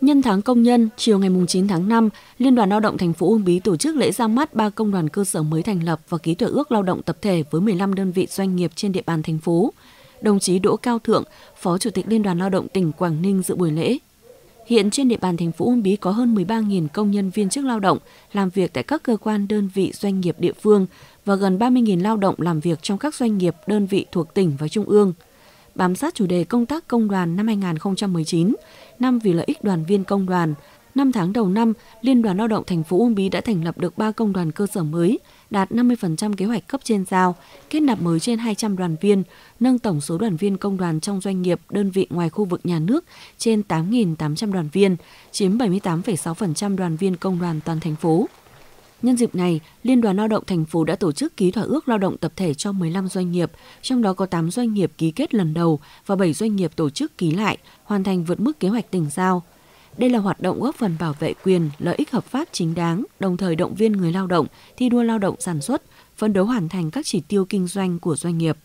Nhân tháng công nhân, chiều ngày 9 tháng 5, Liên đoàn Lao động thành phố Uông Bí tổ chức lễ ra mắt ba công đoàn cơ sở mới thành lập và ký thỏa ước lao động tập thể với 15 đơn vị doanh nghiệp trên địa bàn thành phố. Đồng chí Đỗ Cao Thượng, Phó Chủ tịch Liên đoàn Lao động tỉnh Quảng Ninh dự buổi lễ. Hiện trên địa bàn thành phố Uông Bí có hơn 13.000 công nhân viên chức lao động làm việc tại các cơ quan đơn vị doanh nghiệp địa phương và gần 30.000 lao động làm việc trong các doanh nghiệp đơn vị thuộc tỉnh và trung ương – bám sát chủ đề công tác công đoàn năm 2019, năm vì lợi ích đoàn viên công đoàn. Năm tháng đầu năm, Liên đoàn Lao động thành phố Uông Bí đã thành lập được 3 công đoàn cơ sở mới, đạt 50% kế hoạch cấp trên giao, kết nạp mới trên 200 đoàn viên, nâng tổng số đoàn viên công đoàn trong doanh nghiệp, đơn vị ngoài khu vực nhà nước trên 8.800 đoàn viên, chiếm 78,6% đoàn viên công đoàn toàn thành phố. Nhân dịp này, Liên đoàn Lao động thành phố đã tổ chức ký thỏa ước lao động tập thể cho 15 doanh nghiệp, trong đó có 8 doanh nghiệp ký kết lần đầu và 7 doanh nghiệp tổ chức ký lại, hoàn thành vượt mức kế hoạch tỉnh giao. Đây là hoạt động góp phần bảo vệ quyền, lợi ích hợp pháp chính đáng, đồng thời động viên người lao động thi đua lao động sản xuất, phấn đấu hoàn thành các chỉ tiêu kinh doanh của doanh nghiệp.